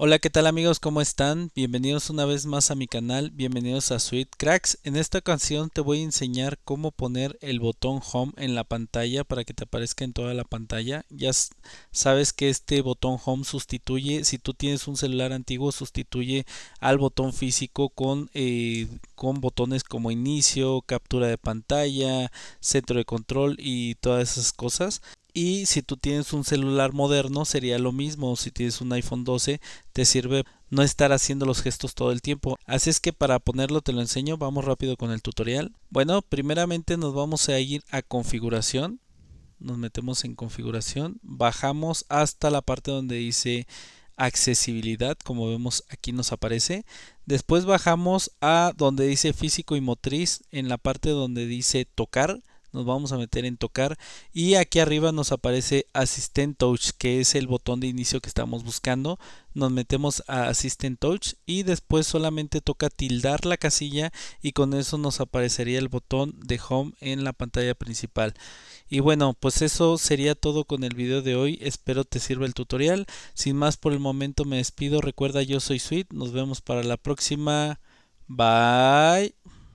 Hola, ¿qué tal amigos? ¿Cómo están? Bienvenidos una vez más a mi canal, bienvenidos a Sweet Cracks. En esta ocasión te voy a enseñar cómo poner el botón Home en la pantalla para que te aparezca en toda la pantalla. Ya sabes que este botón Home sustituye, si tú tienes un celular antiguo, sustituye al botón físico con, eh, con botones como inicio, captura de pantalla, centro de control y todas esas cosas. Y si tú tienes un celular moderno sería lo mismo, si tienes un iPhone 12 te sirve no estar haciendo los gestos todo el tiempo. Así es que para ponerlo te lo enseño, vamos rápido con el tutorial. Bueno, primeramente nos vamos a ir a configuración, nos metemos en configuración, bajamos hasta la parte donde dice accesibilidad, como vemos aquí nos aparece. Después bajamos a donde dice físico y motriz, en la parte donde dice tocar nos vamos a meter en tocar y aquí arriba nos aparece Assistant Touch que es el botón de inicio que estamos buscando nos metemos a Assistant Touch y después solamente toca tildar la casilla y con eso nos aparecería el botón de Home en la pantalla principal y bueno pues eso sería todo con el video de hoy espero te sirva el tutorial sin más por el momento me despido recuerda yo soy Sweet nos vemos para la próxima bye